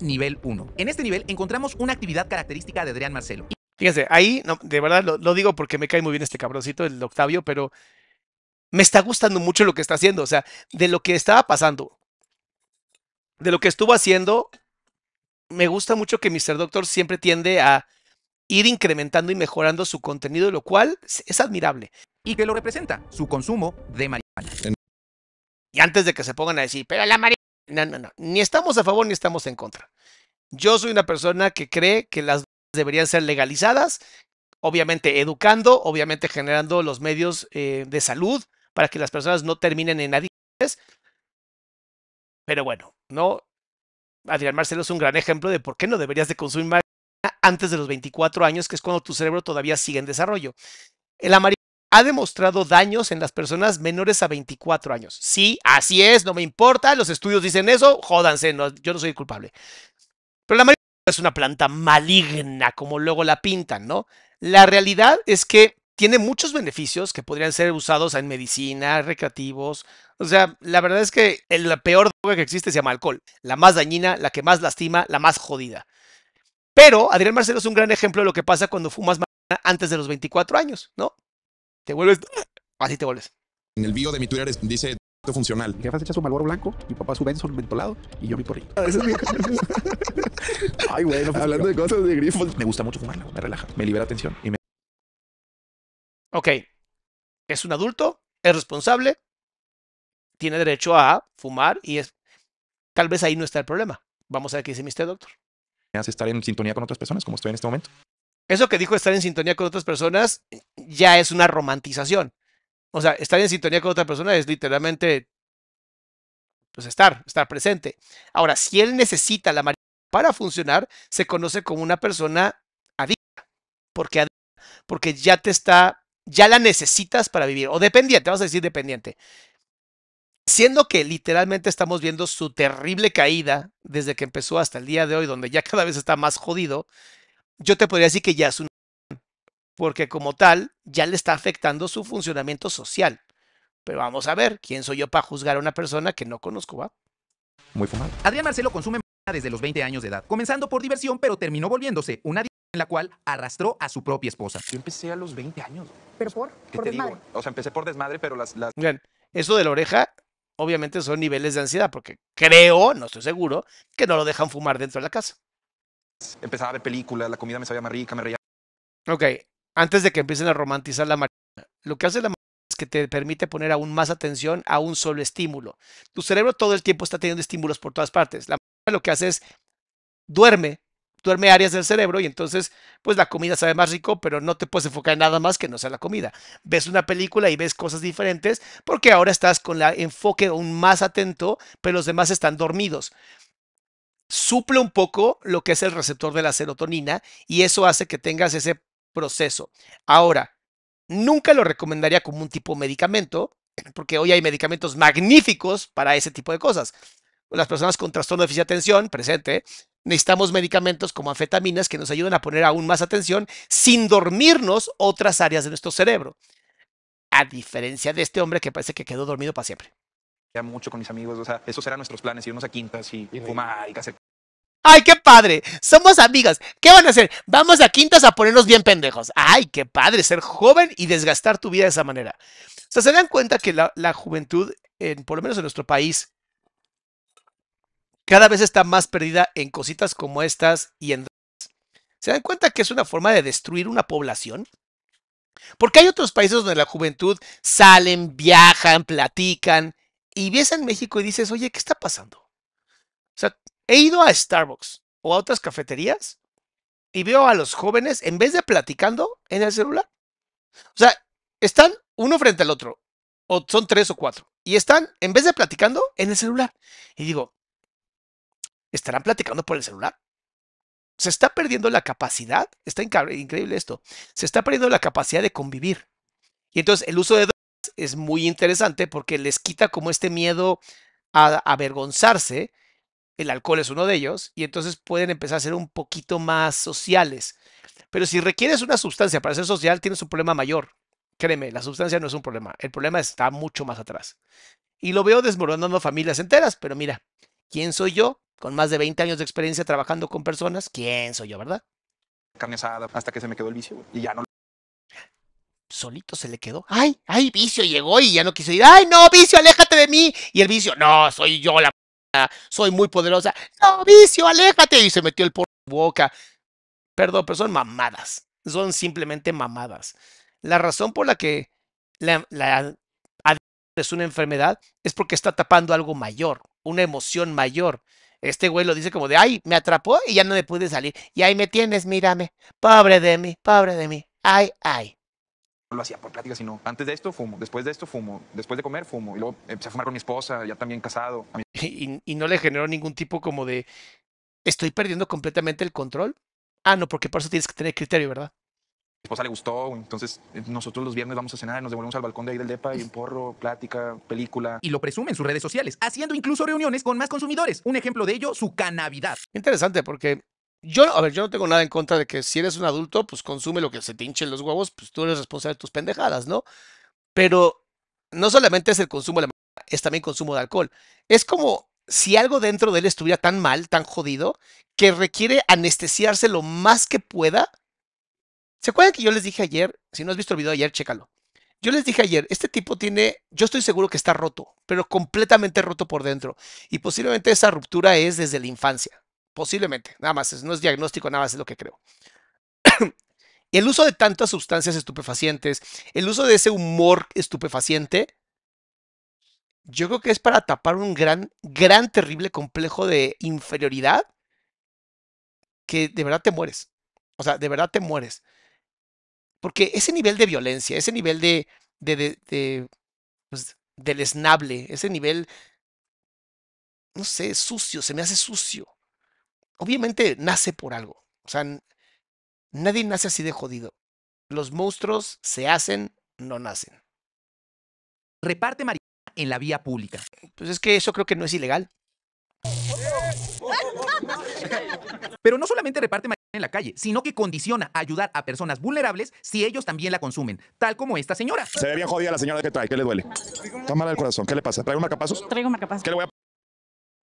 nivel 1. En este nivel encontramos una actividad característica de Adrián Marcelo. Fíjense, ahí, de verdad lo, digo porque me cae muy bien este cabroncito, el Octavio, pero me está gustando mucho lo que está haciendo. O sea, de lo que estaba pasando, de lo que estuvo haciendo, me gusta mucho que Mr. Doctor siempre tiende a ir incrementando y mejorando su contenido, lo cual es admirable. ¿Y que lo representa? Su consumo de marihuana. Y antes de que se pongan a decir, pero la marihuana no, no, no. Ni estamos a favor ni estamos en contra. Yo soy una persona que cree que las deberían ser legalizadas, obviamente educando, obviamente generando los medios eh, de salud para que las personas no terminen en adicciones. Pero bueno, no. Adrián Marcelo es un gran ejemplo de por qué no deberías de consumir marihuana antes de los 24 años, que es cuando tu cerebro todavía sigue en desarrollo. El amarillo ha demostrado daños en las personas menores a 24 años. Sí, así es, no me importa, los estudios dicen eso, jódanse, yo no soy culpable. Pero la marihuana es una planta maligna, como luego la pintan, ¿no? La realidad es que tiene muchos beneficios que podrían ser usados en medicina, recreativos. O sea, la verdad es que el peor droga que existe se llama alcohol. La más dañina, la que más lastima, la más jodida. Pero Adrián Marcelo es un gran ejemplo de lo que pasa cuando fumas antes de los 24 años, ¿no? Te vuelves. ¡ah! Así te vuelves. En el bio de mi Twitter dice funcional. Mi jefa se echa su malboro blanco, mi papá su Benson mentolado y yo mi porrito. Ah, Ay, bueno, hablando de cosas de grifos. Me gusta mucho fumar, me relaja, me libera tensión y me... Ok. Es un adulto, es responsable, tiene derecho a fumar y es... Tal vez ahí no está el problema. Vamos a ver qué dice Mr. Este doctor. Me hace estar en sintonía con otras personas, como estoy en este momento. Eso que dijo estar en sintonía con otras personas ya es una romantización. O sea, estar en sintonía con otra persona es literalmente pues estar, estar presente. Ahora, si él necesita la marihuana para funcionar, se conoce como una persona adicta, porque adicta, porque ya te está, ya la necesitas para vivir, o dependiente, vamos a decir dependiente. Siendo que literalmente estamos viendo su terrible caída desde que empezó hasta el día de hoy, donde ya cada vez está más jodido, yo te podría decir que ya es un porque como tal ya le está afectando su funcionamiento social. Pero vamos a ver, ¿quién soy yo para juzgar a una persona que no conozco? Va? Muy fumado. Adrián Marcelo consume desde los 20 años de edad, comenzando por diversión, pero terminó volviéndose una en la cual arrastró a su propia esposa. Yo empecé a los 20 años. ¿Pero por? desmadre? O sea, empecé por desmadre, pero las... las... Bien, eso de la oreja obviamente son niveles de ansiedad, porque creo, no estoy seguro, que no lo dejan fumar dentro de la casa empezaba a ver películas, la comida me sabía más rica, me reía. Ok, antes de que empiecen a romantizar la marihuana, lo que hace la marihuana es que te permite poner aún más atención a un solo estímulo. Tu cerebro todo el tiempo está teniendo estímulos por todas partes. La marihuana lo que hace es duerme, duerme áreas del cerebro y entonces pues la comida sabe más rico, pero no te puedes enfocar en nada más que no sea la comida. Ves una película y ves cosas diferentes porque ahora estás con el enfoque aún más atento, pero los demás están dormidos suple un poco lo que es el receptor de la serotonina y eso hace que tengas ese proceso. Ahora, nunca lo recomendaría como un tipo de medicamento, porque hoy hay medicamentos magníficos para ese tipo de cosas. Las personas con trastorno de déficit de atención presente necesitamos medicamentos como anfetaminas que nos ayuden a poner aún más atención sin dormirnos otras áreas de nuestro cerebro. A diferencia de este hombre que parece que quedó dormido para siempre mucho con mis amigos, o sea, esos eran nuestros planes, irnos a quintas y, y fumar y ¡Ay, qué padre! Somos amigas. ¿Qué van a hacer? Vamos a quintas a ponernos bien pendejos. ¡Ay, qué padre ser joven y desgastar tu vida de esa manera! O sea, se dan cuenta que la, juventud, en, por lo menos en nuestro país, cada vez está más perdida en cositas como estas y en... ¿Se dan cuenta que es una forma de destruir una población? Porque hay otros países donde la juventud salen, viajan, platican y vienes en México y dices, oye, ¿qué está pasando? He ido a Starbucks o a otras cafeterías y veo a los jóvenes, en vez de platicando en el celular, o sea, están uno frente al otro, o son tres o cuatro, y están, en vez de platicando, en el celular. Y digo, ¿estarán platicando por el celular? Se está perdiendo la capacidad, está increíble esto, se está perdiendo la capacidad de convivir. Y entonces el uso de drogas es muy interesante porque les quita como este miedo a avergonzarse el alcohol es uno de ellos, y entonces pueden empezar a ser un poquito más sociales. Pero si requieres una sustancia para ser social, tienes un problema mayor. Créeme, la sustancia no es un problema, el problema está mucho más atrás. Y lo veo desmoronando familias enteras, pero mira, ¿quién soy yo? Con más de 20 años de experiencia trabajando con personas, ¿quién soy yo, verdad? Carne hasta que se me quedó el vicio y ya no. Solito se le quedó. Ay, ay, vicio llegó y ya no quiso ir. Ay, no, vicio, aléjate de mí. Y el vicio, no, soy yo la soy muy poderosa. No, vicio, aléjate. Y se metió el por boca. Perdón, pero son mamadas. Son simplemente mamadas. La razón por la que la, la es una enfermedad es porque está tapando algo mayor, una emoción mayor. Este güey lo dice como de, ay, me atrapó y ya no me pude salir. Y ahí me tienes, mírame. Pobre de mí, pobre de mí. Ay, ay. No lo hacía por plática, sino antes de esto fumo, después de esto fumo, después de comer fumo. Y luego empecé a fumar con mi esposa, ya también casado. A y, no le generó ningún tipo como de, estoy perdiendo completamente el control. Ah, no, porque por eso tienes que tener criterio, ¿verdad? Mi esposa le gustó, entonces eh, nosotros los viernes vamos a cenar, y nos devolvemos al balcón de ahí del DEPA y un porro, plática, película. Y lo presume en sus redes sociales, haciendo incluso reuniones con más consumidores. Un ejemplo de ello, su canavidad. Interesante, porque yo, a ver, yo no tengo nada en contra de que si eres un adulto, pues consume lo que se te hinchen los huevos, pues tú eres responsable de tus pendejadas, ¿no? Pero no solamente es el consumo de la es también consumo de alcohol. Es como si algo dentro de él estuviera tan mal, tan jodido, que requiere anestesiarse lo más que pueda. ¿Se acuerdan que yo les dije ayer? Si no has visto el video ayer, chécalo. Yo les dije ayer, este tipo tiene, yo estoy seguro que está roto, pero completamente roto por dentro. Y posiblemente esa ruptura es desde la infancia. Posiblemente, nada más, no es diagnóstico, nada más es lo que creo. el uso de tantas sustancias estupefacientes, el uso de ese humor estupefaciente, yo creo que es para tapar un gran, gran, terrible complejo de inferioridad que de verdad te mueres. O sea, de verdad te mueres. Porque ese nivel de violencia, ese nivel de, de, de, de pues, esnable ese nivel, no sé, sucio, se me hace sucio. Obviamente nace por algo. O sea, nadie nace así de jodido. Los monstruos se hacen, no nacen. Reparte en la vía pública. Pues es que eso creo que no es ilegal. Pero no solamente reparte marihuana en la calle, sino que condiciona ayudar a personas vulnerables si ellos también la consumen, tal como esta señora. Se ve bien jodida la señora que trae, ¿qué le duele? Está mal el corazón, ¿qué le pasa? ¿Trae un marcapasos? Traigo un marcapasos. ¿Qué le voy a...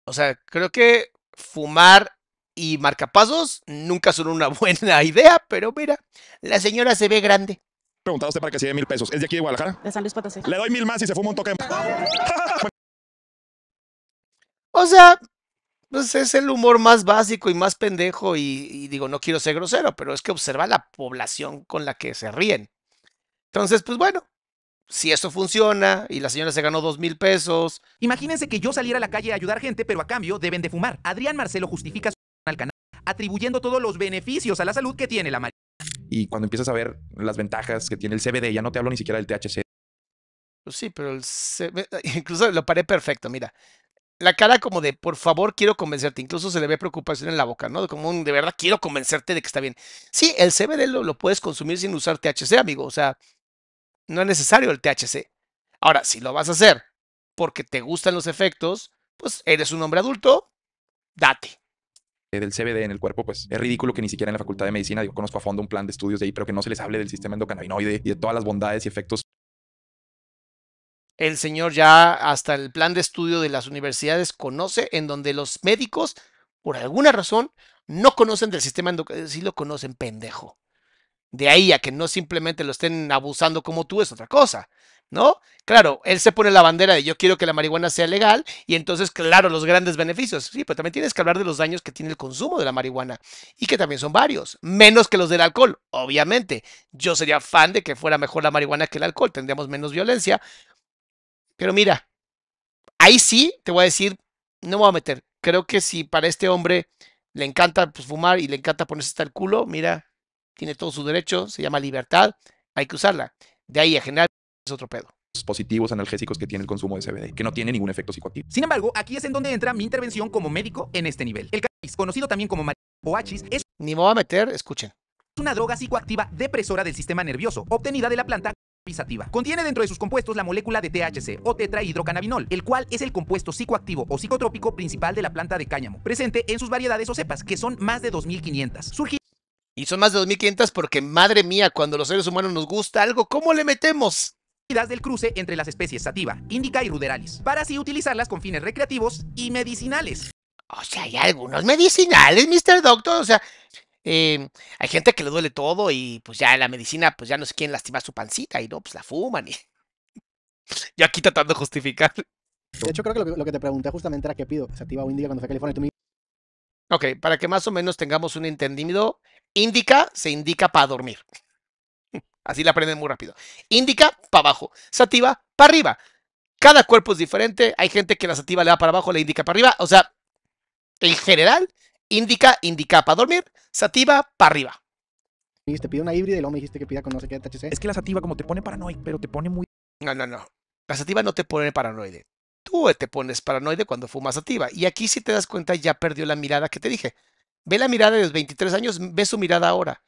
O sea, creo que fumar y marcapasos nunca son una buena idea, pero mira, la señora se ve grande preguntado usted para que se mil pesos. ¿Es de aquí de Guadalajara? De San Luis Potosí. Le doy mil más y se fuma un toque. o sea, pues es el humor más básico y más pendejo. Y, digo, no quiero ser grosero, pero es que observa la población con la que se ríen. Entonces, pues bueno. Si eso funciona y la señora se ganó dos mil pesos. Imagínense que yo saliera a la calle a ayudar gente, pero a cambio deben de fumar. Adrián Marcelo justifica su al canal atribuyendo todos los beneficios a la salud que tiene la mayoría. Y cuando empiezas a ver las ventajas que tiene el CBD, ya no te hablo ni siquiera del THC. Pues sí, pero el CBD, incluso lo paré perfecto, mira. La cara como de, por favor, quiero convencerte. Incluso se le ve preocupación en la boca, ¿no? Como un, de verdad, quiero convencerte de que está bien. Sí, el CBD lo, lo puedes consumir sin usar THC, amigo. O sea, no es necesario el THC. Ahora, si lo vas a hacer porque te gustan los efectos, pues eres un hombre adulto, date del CBD en el cuerpo, pues es ridículo que ni siquiera en la Facultad de Medicina, yo conozco a fondo un plan de estudios de ahí, pero que no se les hable del sistema endocannabinoide y de todas las bondades y efectos. El señor ya hasta el plan de estudio de las universidades conoce en donde los médicos, por alguna razón, no conocen del sistema endocannabinoide, sí lo conocen pendejo. De ahí a que no simplemente lo estén abusando como tú es otra cosa, ¿no? Claro, él se pone la bandera de yo quiero que la marihuana sea legal y entonces, claro, los grandes beneficios. Sí, pero también tienes que hablar de los daños que tiene el consumo de la marihuana y que también son varios, menos que los del alcohol, obviamente. Yo sería fan de que fuera mejor la marihuana que el alcohol, tendríamos menos violencia. Pero mira, ahí sí te voy a decir, no me voy a meter. Creo que si para este hombre le encanta pues, fumar y le encanta ponerse hasta el culo, mira, tiene todo su derecho, se llama libertad, hay que usarla. De ahí a general, es otro pedo positivos analgésicos que tiene el consumo de CBD, que no tiene ningún efecto psicoactivo. Sin embargo, aquí es en donde entra mi intervención como médico en este nivel. El cannabis, conocido también como marihuana o es ni me voy a meter, escuchen. Es una droga psicoactiva depresora del sistema nervioso, obtenida de la planta Pisativa. Contiene dentro de sus compuestos la molécula de THC o tetrahidrocannabinol, el cual es el compuesto psicoactivo o psicotrópico principal de la planta de cáñamo, presente en sus variedades o cepas, que son más de 2500. Y son más de 2.500 porque, madre mía, cuando los seres humanos nos gusta algo, ¿cómo le metemos? del cruce entre las especies sativa, indica y ruderalis, para así utilizarlas con fines recreativos y medicinales. O sea, hay algunos medicinales, Mr. Doctor, o sea, em, hay gente que le duele todo y pues ya la medicina, pues ya no sé quién lastima su pancita y no, pues la fuman y... Yo aquí tratando de justificar. De hecho, creo que lo, que te pregunté justamente era qué pido, sativa o indica cuando se California. tú me Ok, para que más o menos tengamos un entendimiento, indica se indica para dormir. Así la aprenden muy rápido. Indica para abajo, sativa para arriba. Cada cuerpo es diferente. Hay gente que la sativa le va para abajo, le indica para arriba. O sea, en general, indica, indica para dormir, sativa para arriba. Dijiste, pide una híbrida y luego me dijiste que pida con no sé qué THC. Es que la sativa como te pone paranoide, pero te pone muy... No, no, no. La sativa no te pone paranoide tú te pones paranoide cuando fumas activa Y aquí si te das cuenta ya perdió la mirada que te dije. Ve la mirada de los 23 años, ve su mirada ahora.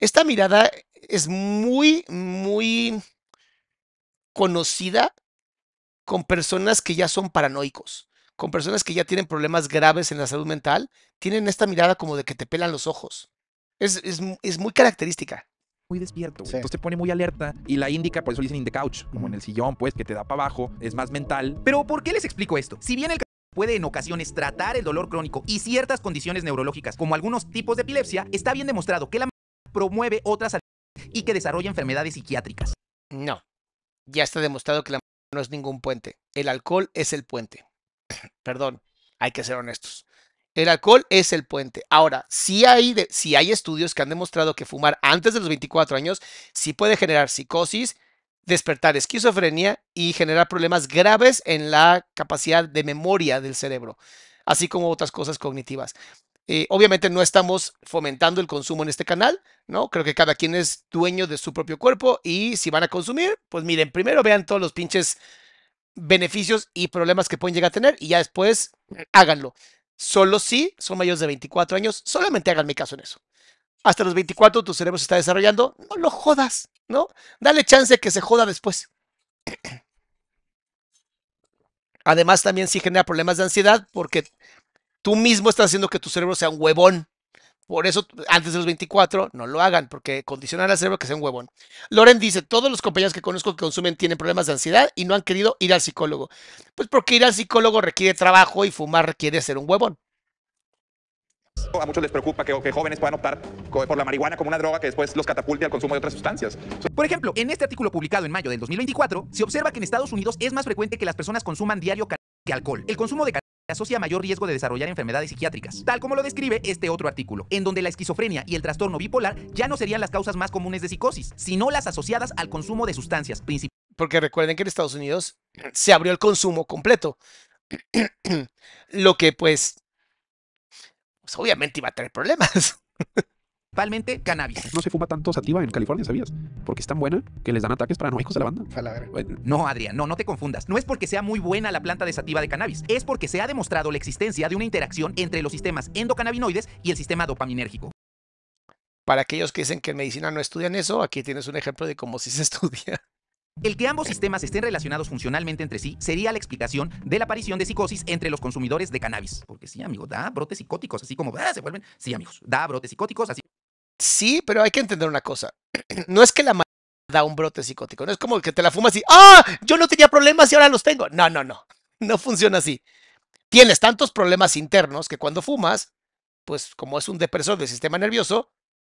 Esta mirada es muy, muy conocida con personas que ya son paranoicos, con personas que ya tienen problemas graves en la salud mental, tienen esta mirada como de que te pelan los ojos. Es, es muy característica muy despierto, Entonces te pone muy alerta. Y la indica, por eso dicen in the couch, como en el sillón, pues, que te da para abajo, es más mental. Pero ¿por qué les explico esto? Si bien el puede en ocasiones tratar el dolor crónico y ciertas condiciones neurológicas, como algunos tipos de epilepsia, está bien demostrado que la promueve otras y que desarrolla enfermedades psiquiátricas. No, ya está demostrado que la no es ningún puente. El alcohol es el puente. Perdón, hay que ser honestos. El alcohol es el puente. Ahora, si hay, hay estudios que han demostrado que fumar antes de los 24 años sí puede generar psicosis, despertar esquizofrenia y generar problemas graves en la capacidad de memoria del cerebro, así como otras cosas cognitivas. Eh, obviamente no estamos fomentando el consumo en este canal, ¿no? Creo que cada quien es dueño de su propio cuerpo y si van a consumir, pues miren, primero vean todos los pinches beneficios y problemas que pueden llegar a tener y ya después eh. háganlo. Solo si son mayores de 24 años, solamente hagan mi caso en eso. Hasta los 24 tu cerebro se está desarrollando, no lo jodas, ¿no? Dale chance que se joda después. Además, también sí genera problemas de ansiedad porque tú mismo estás haciendo que tu cerebro sea un huevón, por eso, antes de los 24, no lo hagan, porque condicionan al cerebro que sea un huevón. Loren dice, todos los compañeros que conozco que consumen tienen problemas de ansiedad y no han querido ir al psicólogo. Pues porque ir al psicólogo requiere trabajo y fumar requiere ser un huevón. A muchos les preocupa que, jóvenes puedan optar por la marihuana como una droga que después los catapulte al consumo de otras sustancias. Por ejemplo, en este artículo publicado en mayo del 2024, se observa que en Estados Unidos es más frecuente que las personas consuman diario que alcohol. El consumo de asocia mayor riesgo de desarrollar enfermedades psiquiátricas, tal como lo describe este otro artículo, en donde la esquizofrenia y el trastorno bipolar ya no serían las causas más comunes de psicosis, sino las asociadas al consumo de sustancias principales. Porque recuerden que en Estados Unidos se abrió el consumo completo, lo que pues, pues, obviamente iba a tener problemas. principalmente cannabis. No se fuma tanto sativa en California, ¿sabías? Porque es tan buena que les dan ataques paranoicos a la banda. No, Adrián, no, no te confundas. No es porque sea muy buena la planta de sativa de cannabis, es porque se ha demostrado la existencia de una interacción entre los sistemas endocannabinoides y el sistema dopaminérgico. Para aquellos que dicen que en medicina no estudian eso, aquí tienes un ejemplo de cómo sí se estudia. El que ambos sistemas estén relacionados funcionalmente entre sí sería la explicación de la aparición de psicosis entre los consumidores de cannabis. Porque sí, amigo, da brotes psicóticos, así como ah, se vuelven. Sí, amigos, da brotes psicóticos, así. Sí, pero hay que entender una cosa. No es que la da un brote psicótico, no es como que te la fumas y, ah, yo no tenía problemas y ahora los tengo. No, no, no, no funciona así. Tienes tantos problemas internos que cuando fumas, pues como es un depresor del sistema nervioso,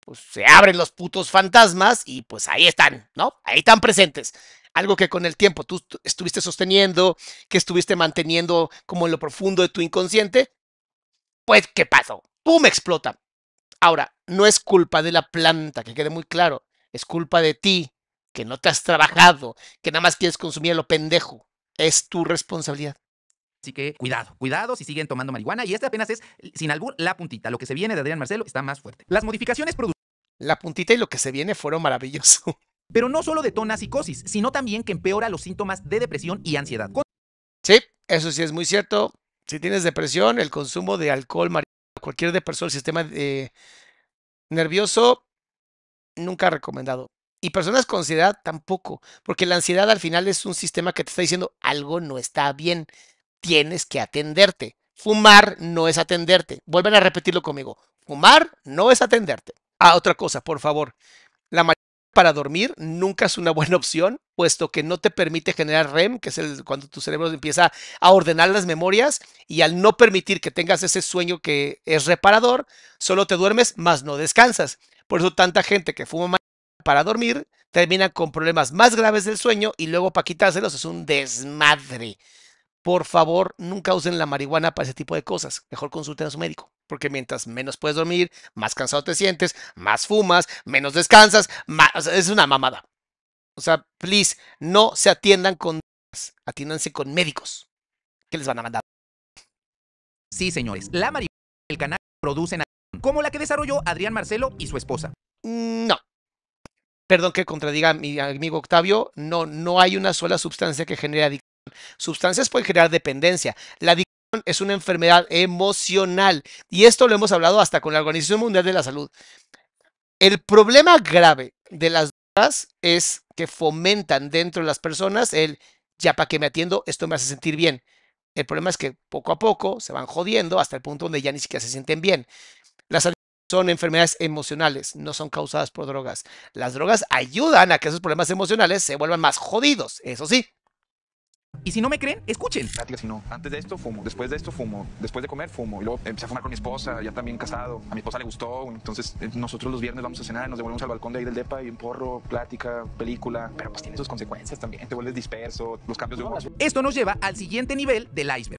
pues se abren los putos fantasmas y pues ahí están, ¿no? Ahí están presentes. Algo que con el tiempo tú estuviste sosteniendo, que estuviste manteniendo como en lo profundo de tu inconsciente, pues ¿qué pasó? me Explota. Ahora, no es culpa de la planta, que quede muy claro, es culpa de ti, que no te has trabajado, que nada más quieres consumir lo pendejo. Es tu responsabilidad. Así que cuidado, cuidado si siguen tomando marihuana. Y este apenas es, sin algún, la puntita. Lo que se viene de Adrián Marcelo está más fuerte. Las modificaciones producidas. La puntita y lo que se viene fueron maravillosos. Pero no solo detona psicosis, sino también que empeora los síntomas de depresión y ansiedad. Sí, eso sí es muy cierto. Si tienes depresión, el consumo de alcohol, marihuana cualquier persona el sistema eh, nervioso, nunca recomendado. Y personas con ansiedad tampoco, porque la ansiedad al final es un sistema que te está diciendo algo no está bien, tienes que atenderte. Fumar no es atenderte. Vuelven a repetirlo conmigo. Fumar no es atenderte. Ah, otra cosa, por favor. La para dormir nunca es una buena opción, puesto que no te permite generar REM, que es el, cuando tu cerebro empieza a ordenar las memorias, y al no permitir que tengas ese sueño que es reparador, solo te duermes, más no descansas. Por eso tanta gente que fuma para dormir termina con problemas más graves del sueño y luego para quitárselos es un desmadre por favor, nunca usen la marihuana para ese tipo de cosas. Mejor consulten a su médico, porque mientras menos puedes dormir, más cansado te sientes, más fumas, menos descansas, más... es una mamada. O sea, please, no se atiendan con atiéndanse con médicos. que les van a mandar? Sí, señores, la marihuana el canal producen como la que desarrolló Adrián Marcelo y su esposa. Mm, no. Perdón que contradiga a mi amigo Octavio, no no hay una sola sustancia que genere adicción Sustancias pueden generar dependencia. La adicción es una enfermedad emocional y esto lo hemos hablado hasta con la Organización Mundial de la Salud. El problema grave de las drogas es que fomentan dentro de las personas el ya para que me atiendo, esto me hace sentir bien. El problema es que poco a poco se van jodiendo hasta el punto donde ya ni siquiera se sienten bien. Las son enfermedades emocionales, no son causadas por drogas. Las drogas ayudan a que esos problemas emocionales se vuelvan más jodidos, eso sí, y si no me creen, escuchen. Plática si no. Antes de esto fumo, después de esto fumo, después de comer fumo. Y luego empecé a fumar con mi esposa, ya también casado. A mi esposa le gustó. Entonces eh, nosotros los viernes vamos a cenar, nos devolvemos al balcón de ahí del depa y un porro, plática, película. Pero pues tiene sus consecuencias también. Te vuelves disperso, los cambios de humor. Esto nos lleva al siguiente nivel del iceberg